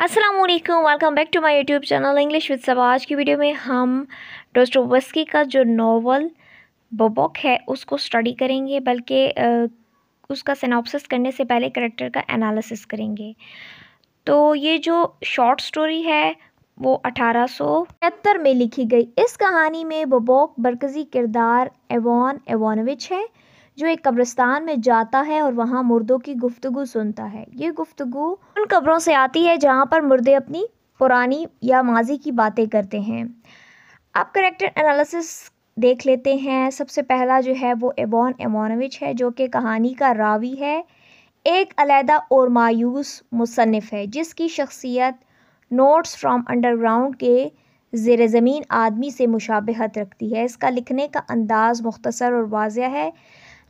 Aslam welcome back to my YouTube channel English with सब आज की वीडियो में हम डोस्टोवस्की का जो नावल बबॉक है उसको स्टडी करेंगे बल्कि उसका सिनॉपसिस करने से पहले करेक्टर का एनालिसिस करेंगे तो ये जो शॉर्ट स्टोरी है वो अठारह में लिखी गई इस कहानी में बबॉक बरकजी किरदार एवॉन एवानविच है जो एक कब्रिस्तान में जाता है और वहाँ मुर्दों की गुफ्तगु सुनता है ये गुफ्तगु उन कब्रों से आती है जहाँ पर मुर्दे अपनी पुरानी या माजी की बातें करते हैं अब करेक्टर एनालिसिस देख लेते हैं सबसे पहला जो है वो एबॉन एमोनविच है जो कि कहानी का रावी है एक अलहदा और मायूस मुसनफ़ है जिसकी शख्सियत नोट्स फ्राम अंडरग्राउंड के ज़र ज़मीन आदमी से मुशाबहत रखती है इसका लिखने का अंदाज़ मुख्तसर और वाजह है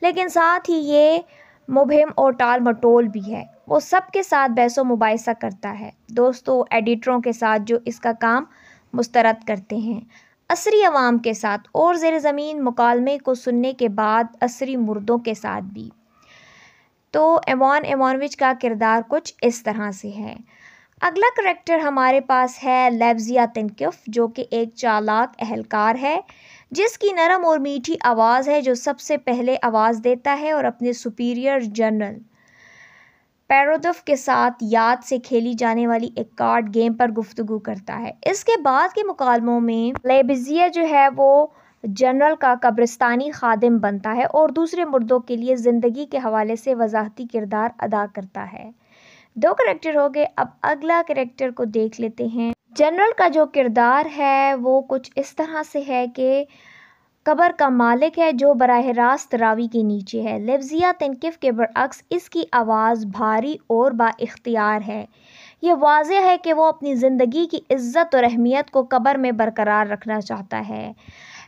लेकिन साथ ही ये मुबहिम और टाल मटोल भी है वो सब के साथ बैसो मुबासा करता है दोस्तों एडिटरों के साथ जो इसका काम मुस्तरद करते हैं असरी आवाम के साथ और ज़र ज़मीन मकालमे को सुनने के बाद असरी मुर्दों के साथ भी तो एमान एमानविच का किरदार कुछ इस तरह से है अगला करेक्टर हमारे पास है लेब्जिया तनकफ जो कि एक चालाक अहलकार है जिसकी नरम और मीठी आवाज़ है जो सबसे पहले आवाज़ देता है और अपने सुपीरियर जनरल पैरोदफ के साथ याद से खेली जाने वाली एक कार्ड गेम पर गुफ्तु करता है इसके बाद के मुकालमों में लेबिजिया जो है वो जनरल का कब्रिस्तानी खादिम बनता है और दूसरे मुर्दों के लिए ज़िंदगी के हवाले से वजाहती किरदार अदा करता है दो करेक्टर हो गए अब अगला करेक्टर को देख लेते हैं जनरल का जो किरदार है वो कुछ इस तरह से है कि कबर का मालिक है जो बरह रास्त रावी के नीचे है लफ्जिया तनकिफ के बरक्स इसकी आवाज़ भारी और बाख्तियार है ये वाज है कि वो अपनी ज़िंदगी की इज़्ज़त और अहमियत को कबर में बरकरार रखना चाहता है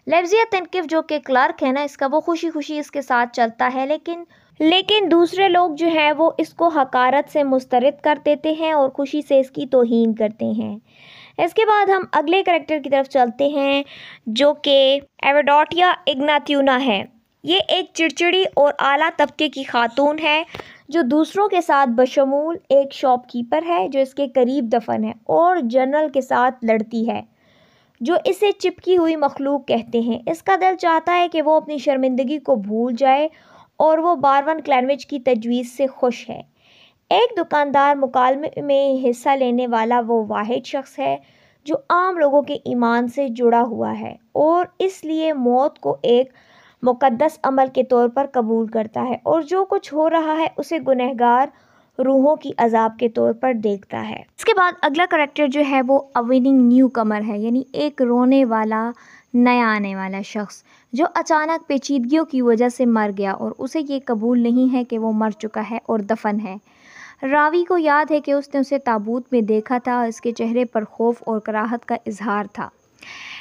लफ्जिया तनकफ जो कि क्लर्क है ना इसका वो खुशी खुशी इसके साथ चलता है लेकिन लेकिन दूसरे लोग जो हैं वो इसको हकारत से मुस्तरद कर देते हैं और ख़ुशी से इसकी तोहीन करते हैं इसके बाद हम अगले करेक्टर की तरफ चलते हैं जो कि एवडोटिया इग्नात्यूना है ये एक चिड़चिड़ी और आला तबके की खातून है जो दूसरों के साथ बशमूल एक शॉपकीपर है जो इसके करीब दफन है और जनरल के साथ लड़ती है जो इसे चिपकी हुई मखलूक कहते हैं इसका दिल चाहता है कि वो अपनी शर्मिंदगी को भूल जाए और वो बारवन क्लैनविच की तजवीज़ से खुश है एक दुकानदार मुकालमे में हिस्सा लेने वाला वो वाद शख्स है जो आम लोगों के ईमान से जुड़ा हुआ है और इसलिए मौत को एक मुक़दस अमल के तौर पर कबूल करता है और जो कुछ हो रहा है उसे गुनहगार रूहों की अजाब के तौर पर देखता है इसके बाद अगला करेक्टर जो है वो अविनिंग न्यू कमर है यानी एक रोने वाला नया आने वाला शख्स जो अचानक पेचीदगियों की वजह से मर गया और उसे ये कबूल नहीं है कि वो मर चुका है और दफन है रावी को याद है कि उसने उसे ताबूत में देखा था और इसके चेहरे पर खौफ और कराहत का इजहार था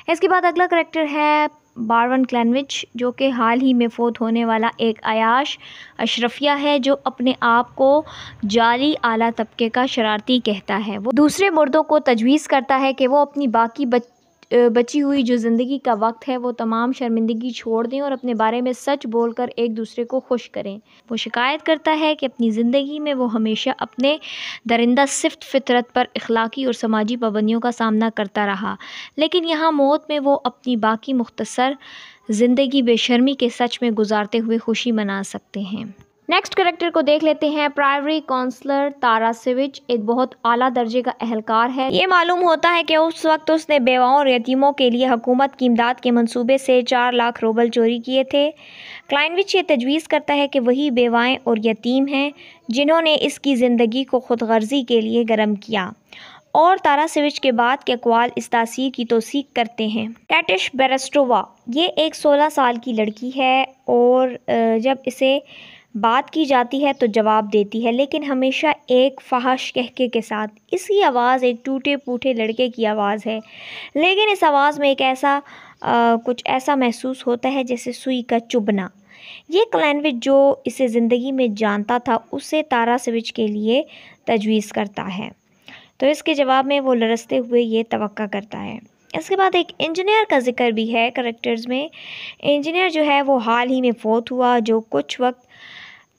इसके बाद अगला करेक्टर है बारवन क्लैनविच जो कि हाल ही में फोत होने वाला एक आयाश अशरफिया है जो अपने आप को जाली आला तबके का शरारती कहता है वो दूसरे मुर्दों को तजवीज़ करता है कि वो अपनी बाकी बच बची हुई जो ज़िंदगी का वक्त है वो तमाम शर्मिंदगी छोड़ दें और अपने बारे में सच बोलकर एक दूसरे को खुश करें वो शिकायत करता है कि अपनी ज़िंदगी में वो हमेशा अपने दरिंदा सिफ्त फितरत पर अखलाकी और समाजी पाबंदियों का सामना करता रहा लेकिन यहाँ मौत में वो अपनी बाकी मुख्तसर ज़िंदगी बेशर्मी के सच में गुजारते हुए खुशी मना सकते हैं नेक्स्ट करेक्टर को देख लेते हैं प्राइमरी काउंसलर तारा सिविच एक बहुत आला दर्जे का अहलकार है ये मालूम होता है कि उस वक्त उसने बेवाओं और यतीमों के लिए हुकूमत की इमदाद के मंसूबे से चार लाख रोबल चोरी किए थे क्लाइनविच ये तजवीज़ करता है कि वही बेवाएँ और यतीम हैं जिन्होंने इसकी ज़िंदगी को खुद गर्जी के लिए गर्म किया और तारा सिविच के बाद के अकवाल इस तासीर की तोसीक करते हैं कैटिश बेरेस्टोवा ये एक सोलह साल की लड़की है और जब इसे बात की जाती है तो जवाब देती है लेकिन हमेशा एक फहश कहके के साथ इसकी आवाज़ एक टूटे पूटे लड़के की आवाज़ है लेकिन इस आवाज़ में एक ऐसा आ, कुछ ऐसा महसूस होता है जैसे सुई का चुभना ये क्लैनविच जो इसे ज़िंदगी में जानता था उसे तारा स्विच के लिए तजवीज़ करता है तो इसके जवाब में वो लरसते हुए ये तो करता है इसके बाद एक इंजीनियर का जिक्र भी है करेक्टर्स में इंजीनियर जो है वो हाल ही में फोत हुआ जो कुछ वक्त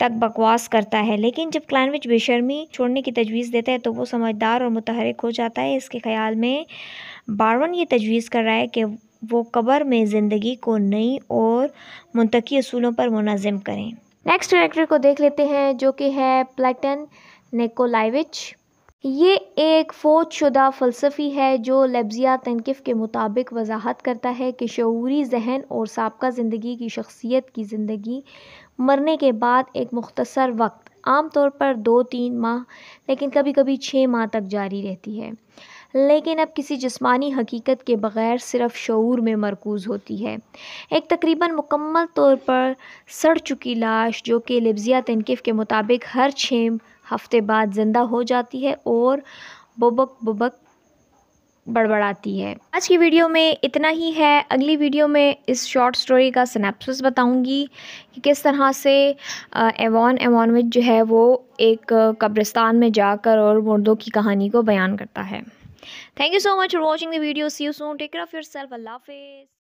तक बकवास करता है लेकिन जब क्लानविच बेशर्मी छोड़ने की तजवीज़ देता है तो वो समझदार और मुतहरक हो जाता है इसके ख्याल में बारवन ये तजवीज़ कर रहा है कि वो कबर में ज़िंदगी को नई और मनतकी असूलों पर मुनज़म करें नेक्स्ट डायरेक्टर को देख लेते हैं जो कि है प्लेटन निकोलाइविच ये एक फ़ौजशुदा फ़लसफ़ी है जो लफ्ज़िया तनकफ़ के मुताबिक वजाहत करता है कि शूरी जहन और सबका ज़िंदगी की शख्सियत की ज़िंदगी मरने के बाद एक मुख्तर वक्त आम तौर पर दो तीन माह लेकिन कभी कभी छः माह तक जारी रहती है लेकिन अब किसी जिस्मानी हकीकत के बग़ैर सिर्फ शूर में मरकूज़ होती है एक तकरीबन मुकम्मल तौर पर सड़ चुकी लाश जो कि लफ्ज़िया तनकफ़ के मुताबिक हर छः हफ्ते बाद ज़िंदा हो जाती है और बुबक बुबक बड़बड़ाती है आज की वीडियो में इतना ही है अगली वीडियो में इस शॉर्ट स्टोरी का सनेप्स बताऊंगी कि किस तरह से एवॉन एवॉनविच जो है वो एक कब्रिस्तान में जाकर और मुर्दों की कहानी को बयान करता है thank you so much for watching the video see you soon take care of yourself अल्लाह हाफिज़